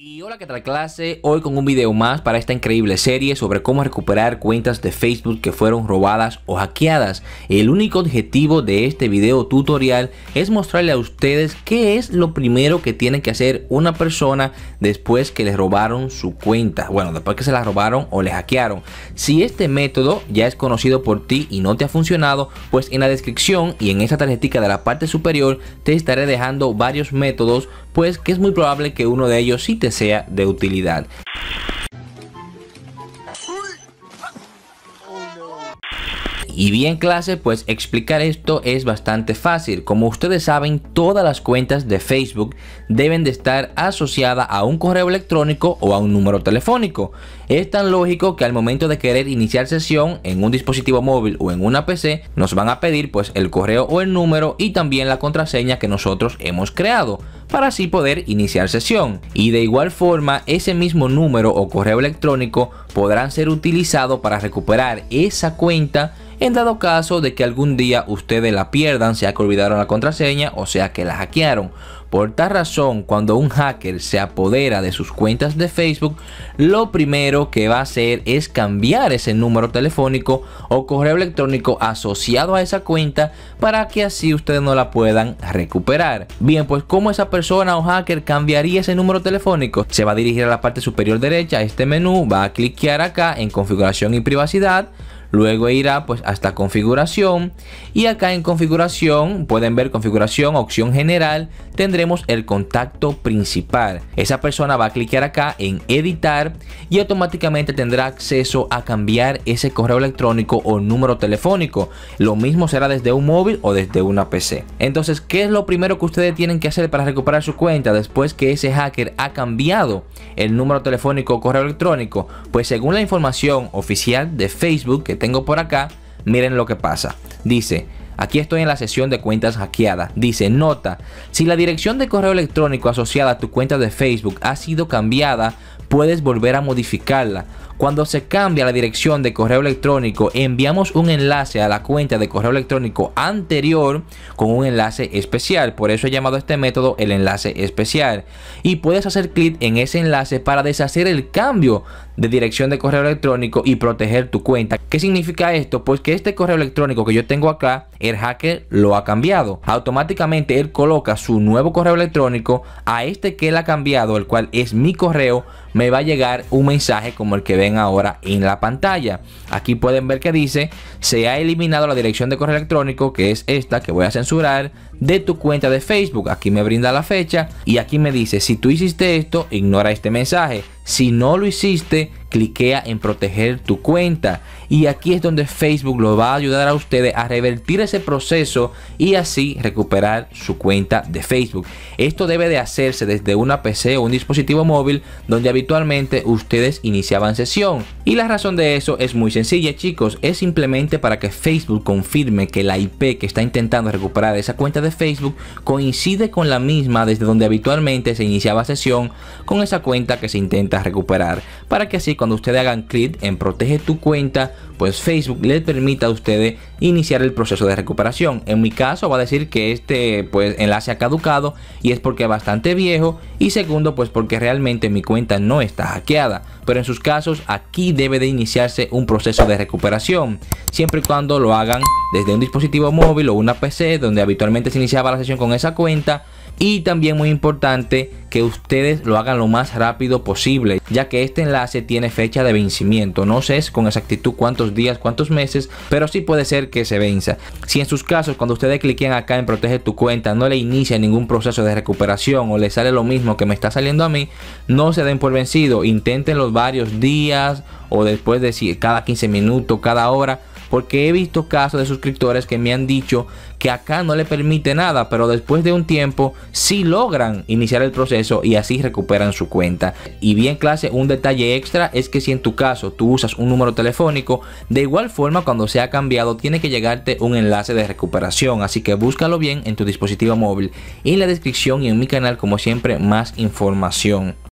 Y hola, que tal clase? Hoy con un video más para esta increíble serie sobre cómo recuperar cuentas de Facebook que fueron robadas o hackeadas. El único objetivo de este video tutorial es mostrarle a ustedes qué es lo primero que tiene que hacer una persona después que le robaron su cuenta. Bueno, después que se la robaron o le hackearon. Si este método ya es conocido por ti y no te ha funcionado, pues en la descripción y en esta tarjetica de la parte superior te estaré dejando varios métodos pues que es muy probable que uno de ellos sí te sea de utilidad. Y bien clase, pues explicar esto es bastante fácil. Como ustedes saben, todas las cuentas de Facebook deben de estar asociadas a un correo electrónico o a un número telefónico. Es tan lógico que al momento de querer iniciar sesión en un dispositivo móvil o en una PC, nos van a pedir pues el correo o el número y también la contraseña que nosotros hemos creado para así poder iniciar sesión. Y de igual forma, ese mismo número o correo electrónico podrán ser utilizado para recuperar esa cuenta en dado caso de que algún día ustedes la pierdan, sea que olvidaron la contraseña o sea que la hackearon. Por tal razón, cuando un hacker se apodera de sus cuentas de Facebook, lo primero que va a hacer es cambiar ese número telefónico o correo electrónico asociado a esa cuenta para que así ustedes no la puedan recuperar. Bien, pues ¿cómo esa persona o hacker cambiaría ese número telefónico? Se va a dirigir a la parte superior derecha, a este menú, va a cliquear acá en configuración y privacidad Luego irá pues hasta configuración y acá en configuración, pueden ver configuración, opción general, tendremos el contacto principal. Esa persona va a clicar acá en editar y automáticamente tendrá acceso a cambiar ese correo electrónico o número telefónico. Lo mismo será desde un móvil o desde una PC. Entonces, ¿qué es lo primero que ustedes tienen que hacer para recuperar su cuenta después que ese hacker ha cambiado el número telefónico o correo electrónico? Pues según la información oficial de Facebook que tengo por acá, miren lo que pasa. Dice, Aquí estoy en la sesión de cuentas hackeadas. Dice, nota, si la dirección de correo electrónico asociada a tu cuenta de Facebook ha sido cambiada puedes volver a modificarla. Cuando se cambia la dirección de correo electrónico, enviamos un enlace a la cuenta de correo electrónico anterior con un enlace especial. Por eso he llamado a este método el enlace especial. Y puedes hacer clic en ese enlace para deshacer el cambio de dirección de correo electrónico y proteger tu cuenta. ¿Qué significa esto? Pues que este correo electrónico que yo tengo acá, el hacker lo ha cambiado. Automáticamente él coloca su nuevo correo electrónico a este que él ha cambiado, el cual es mi correo me va a llegar un mensaje como el que ven ahora en la pantalla. Aquí pueden ver que dice, se ha eliminado la dirección de correo electrónico, que es esta que voy a censurar, de tu cuenta de Facebook. Aquí me brinda la fecha y aquí me dice, si tú hiciste esto, ignora este mensaje. Si no lo hiciste, cliquea en proteger tu cuenta. Y aquí es donde Facebook lo va a ayudar a ustedes a revertir ese proceso y así recuperar su cuenta de Facebook. Esto debe de hacerse desde una PC o un dispositivo móvil donde habitualmente ustedes iniciaban sesión. Y la razón de eso es muy sencilla chicos, es simplemente para que Facebook confirme que la IP que está intentando recuperar esa cuenta de Facebook coincide con la misma desde donde habitualmente se iniciaba sesión con esa cuenta que se intenta recuperar, para que así cuando ustedes hagan clic en protege tu cuenta, pues Facebook le permita a ustedes iniciar el proceso de recuperación. En mi caso va a decir que este pues enlace ha caducado y es porque es bastante viejo y segundo pues porque realmente mi cuenta no está hackeada. Pero en sus casos aquí debe de iniciarse un proceso de recuperación siempre y cuando lo hagan desde un dispositivo móvil o una PC donde habitualmente se iniciaba la sesión con esa cuenta y también muy importante que ustedes lo hagan lo más rápido posible ya que este enlace tiene fecha de vencimiento no sé con exactitud cuántos días, cuántos meses, pero sí puede ser que se venza. Si en sus casos, cuando ustedes cliquen acá en Protege tu cuenta, no le inicia ningún proceso de recuperación o le sale lo mismo que me está saliendo a mí, no se den por vencido. Intenten los varios días o después de cada 15 minutos, cada hora porque he visto casos de suscriptores que me han dicho que acá no le permite nada, pero después de un tiempo sí logran iniciar el proceso y así recuperan su cuenta. Y bien clase, un detalle extra es que si en tu caso tú usas un número telefónico, de igual forma cuando se ha cambiado tiene que llegarte un enlace de recuperación, así que búscalo bien en tu dispositivo móvil. En la descripción y en mi canal como siempre más información.